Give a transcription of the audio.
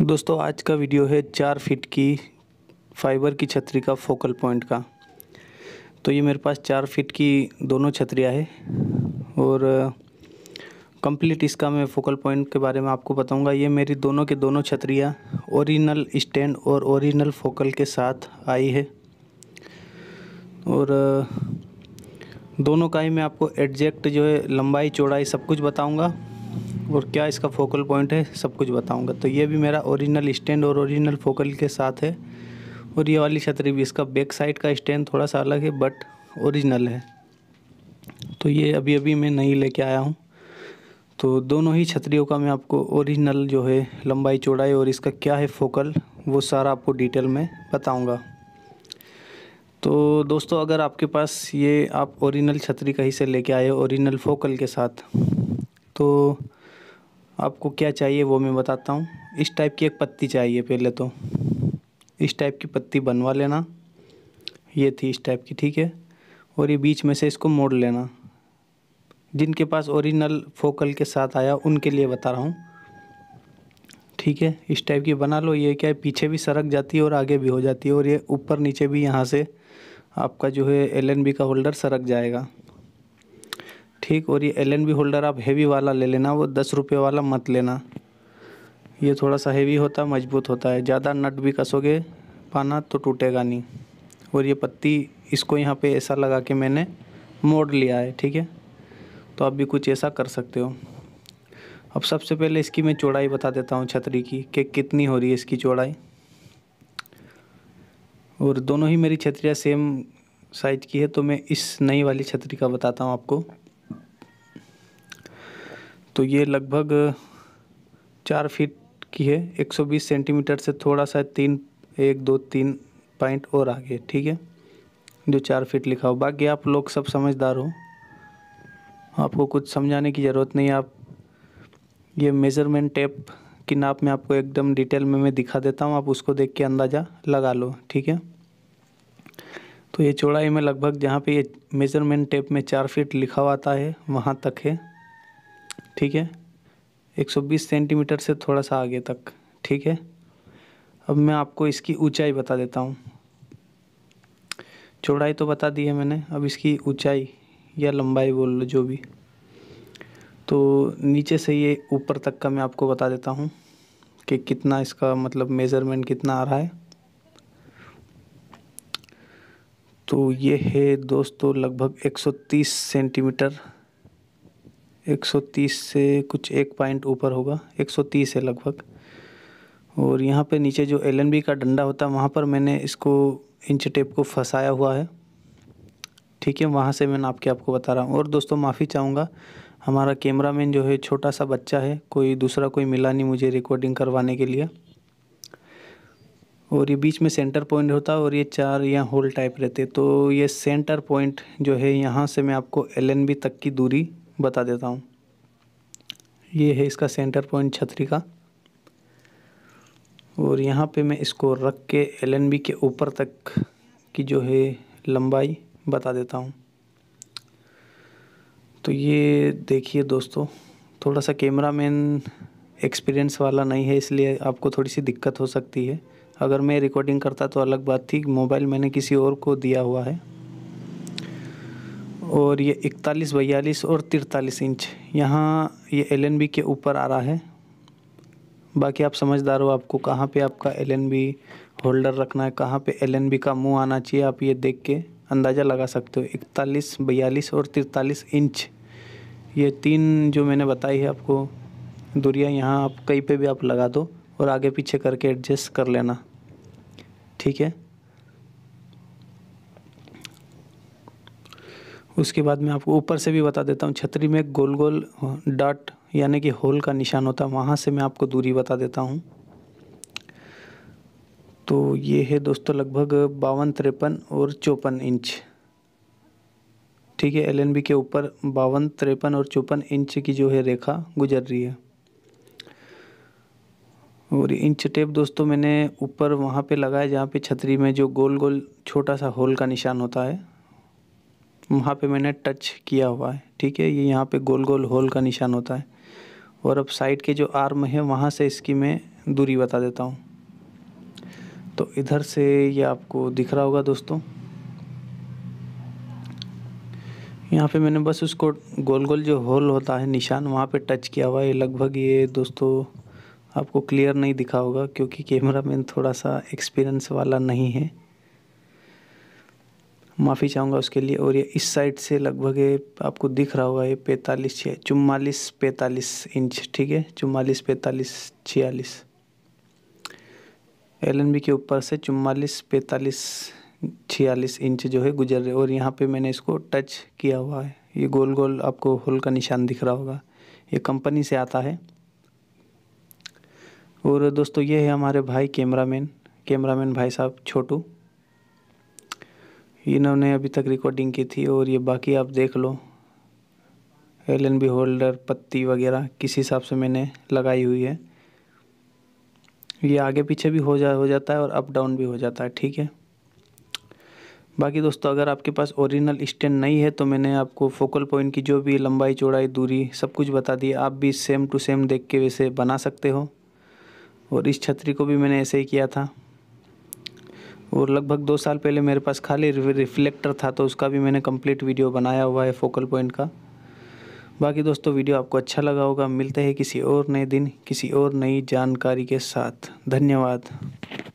दोस्तों आज का वीडियो है चार फीट की फाइबर की छतरी का फोकल पॉइंट का तो ये मेरे पास चार फीट की दोनों छतरियाँ है और कंप्लीट इसका मैं फोकल पॉइंट के बारे में आपको बताऊंगा ये मेरी दोनों के दोनों छतरियाँ ओरिजिनल स्टैंड और ओरिजिनल फोकल के साथ आई है और दोनों का ही मैं आपको एडजेक्ट जो है लंबाई चौड़ाई सब कुछ बताऊँगा और क्या इसका फोकल पॉइंट है सब कुछ बताऊंगा तो ये भी मेरा ओरिजिनल स्टैंड और ओरिजिनल फोकल के साथ है और ये वाली छतरी भी इसका बैक साइड का स्टैंड थोड़ा सा अलग है बट ओरिजिनल है तो ये अभी अभी मैं नहीं लेके आया हूँ तो दोनों ही छतरियों का मैं आपको ओरिजिनल जो है लंबाई चौड़ाई और इसका क्या है फोकल वो सारा आपको डिटेल में बताऊँगा तो दोस्तों अगर आपके पास ये आप ओरिजिनल छतरी कहीं से लेके आए ओरिजिनल फोकल के साथ तो आपको क्या चाहिए वो मैं बताता हूँ इस टाइप की एक पत्ती चाहिए पहले तो इस टाइप की पत्ती बनवा लेना ये थी इस टाइप की ठीक है और ये बीच में से इसको मोड़ लेना जिनके पास ओरिजिनल फोकल के साथ आया उनके लिए बता रहा हूँ ठीक है इस टाइप की बना लो ये क्या है पीछे भी सरक जाती है और आगे भी हो जाती है और ये ऊपर नीचे भी यहाँ से आपका जो है एल का होल्डर सरक जाएगा ठीक और ये एल एन बी होल्डर आप हेवी वाला ले लेना वो दस रुपये वाला मत लेना ये थोड़ा सा हेवी होता है मजबूत होता है ज़्यादा नट भी कसोगे पाना तो टूटेगा नहीं और ये पत्ती इसको यहाँ पे ऐसा लगा के मैंने मोड़ लिया है ठीक है तो आप भी कुछ ऐसा कर सकते हो अब सबसे पहले इसकी मैं चौड़ाई बता देता हूँ छतरी की कि कितनी हो रही है इसकी चौड़ाई और दोनों ही मेरी छतरियाँ सेम साइज की है तो मैं इस नई वाली छतरी का बताता हूँ आपको तो ये लगभग चार फीट की है 120 सेंटीमीटर से थोड़ा सा तीन एक दो तीन पॉइंट और आगे ठीक है जो चार फीट लिखा हो बाकी आप लोग सब समझदार हो आपको कुछ समझाने की ज़रूरत नहीं आप ये मेज़रमेंट टेप की नाप में आपको एकदम डिटेल में मैं दिखा देता हूँ आप उसको देख के अंदाज़ा लगा लो ठीक है तो ये चौड़ाई में लगभग जहाँ पे ये मेज़रमेंट टेप में चार फीट लिखा हुआ आता है वहाँ तक है ठीक है 120 सेंटीमीटर से थोड़ा सा आगे तक ठीक है अब मैं आपको इसकी ऊंचाई बता देता हूँ चौड़ाई तो बता दी है मैंने अब इसकी ऊंचाई या लंबाई बोल लो जो भी तो नीचे से ये ऊपर तक का मैं आपको बता देता हूँ कि कितना इसका मतलब मेज़रमेंट कितना आ रहा है तो ये है दोस्तों लगभग 130 सेंटीमीटर 130 से कुछ एक पॉइंट ऊपर होगा 130 है लगभग और यहाँ पे नीचे जो एल का डंडा होता है वहाँ पर मैंने इसको इंच टेप को फंसाया हुआ है ठीक है वहाँ से मैं नाप के आपको बता रहा हूँ और दोस्तों माफ़ी चाहूँगा हमारा कैमरा मैन जो है छोटा सा बच्चा है कोई दूसरा कोई मिला नहीं मुझे रिकॉर्डिंग करवाने के लिए और ये बीच में सेंटर पॉइंट होता है और ये चार या होल टाइप रहते तो ये सेंटर पॉइंट जो है यहाँ से मैं आपको एल तक की दूरी बता देता हूँ ये है इसका सेंटर पॉइंट छतरी का और यहाँ पे मैं इसको रख के एल के ऊपर तक की जो है लंबाई बता देता हूँ तो ये देखिए दोस्तों थोड़ा सा कैमरा मैन एक्सपीरियंस वाला नहीं है इसलिए आपको थोड़ी सी दिक्कत हो सकती है अगर मैं रिकॉर्डिंग करता तो अलग बात थी मोबाइल मैंने किसी और को दिया हुआ है और ये इकतालीस बयालीस और तिरतालीस इंच यहाँ ये एल के ऊपर आ रहा है बाकी आप समझदार हो आपको कहाँ पे आपका एल होल्डर रखना है कहाँ पे एल का मुंह आना चाहिए आप ये देख के अंदाज़ा लगा सकते हो इकतालीस बयालीस और तिरतालीस इंच ये तीन जो मैंने बताई है आपको दूरियाँ यहाँ आप कहीं पे भी आप लगा दो और आगे पीछे करके एडजस्ट कर लेना ठीक है उसके बाद मैं आपको ऊपर से भी बता देता हूँ छतरी में गोल गोल डॉट यानी कि होल का निशान होता है वहाँ से मैं आपको दूरी बता देता हूँ तो ये है दोस्तों लगभग बावन तिरपन और चौपन इंच ठीक है एलएनबी के ऊपर बावन तिरपन और चौपन इंच की जो है रेखा गुजर रही है और इंच टेप दोस्तों मैंने ऊपर वहाँ पे लगाया जहाँ पे छतरी में जो गोल गोल छोटा सा होल का निशान होता है वहाँ पे मैंने टच किया हुआ है ठीक है ये यहाँ पे गोल गोल होल का निशान होता है और अब साइड के जो आर्म है वहाँ से इसकी मैं दूरी बता देता हूँ तो इधर से ये आपको दिख रहा होगा दोस्तों यहाँ पे मैंने बस उसको गोल गोल जो होल होता है निशान वहाँ पे टच किया हुआ है लगभग ये दोस्तों आपको क्लियर नहीं दिखा होगा क्योंकि कैमरा मैन थोड़ा सा एक्सपीरियंस वाला नहीं है माफ़ी चाहूँगा उसके लिए और ये इस साइड से लगभग आपको दिख रहा होगा ये पैंतालीस छिया चुम्मालीस पैंतालीस इंच ठीक है चुम्मालीस पैंतालीस छियालीस एल के ऊपर से चुम्मालीस पैंतालीस छियालीस इंच जो है गुजर रहे और यहाँ पे मैंने इसको टच किया हुआ है ये गोल गोल आपको होल का निशान दिख रहा होगा ये कंपनी से आता है और दोस्तों ये है हमारे भाई कैमरामैन कैमरामैन भाई साहब छोटू इन्होंने अभी तक रिकॉर्डिंग की थी और ये बाकी आप देख लो एल एन बी होल्डर पत्ती वगैरह किस हिसाब से मैंने लगाई हुई है ये आगे पीछे भी हो जा हो जाता है और अप डाउन भी हो जाता है ठीक है बाकी दोस्तों अगर आपके पास ओरिजिनल स्टैंड नहीं है तो मैंने आपको फोकल पॉइंट की जो भी लंबाई चौड़ाई दूरी सब कुछ बता दी आप भी सेम टू सेम देख के वैसे बना सकते हो और इस छतरी को भी मैंने ऐसे ही किया था वो लगभग दो साल पहले मेरे पास खाली रिफ्लेक्टर था तो उसका भी मैंने कंप्लीट वीडियो बनाया हुआ है फोकल पॉइंट का बाकी दोस्तों वीडियो आपको अच्छा लगा होगा मिलते हैं किसी और नए दिन किसी और नई जानकारी के साथ धन्यवाद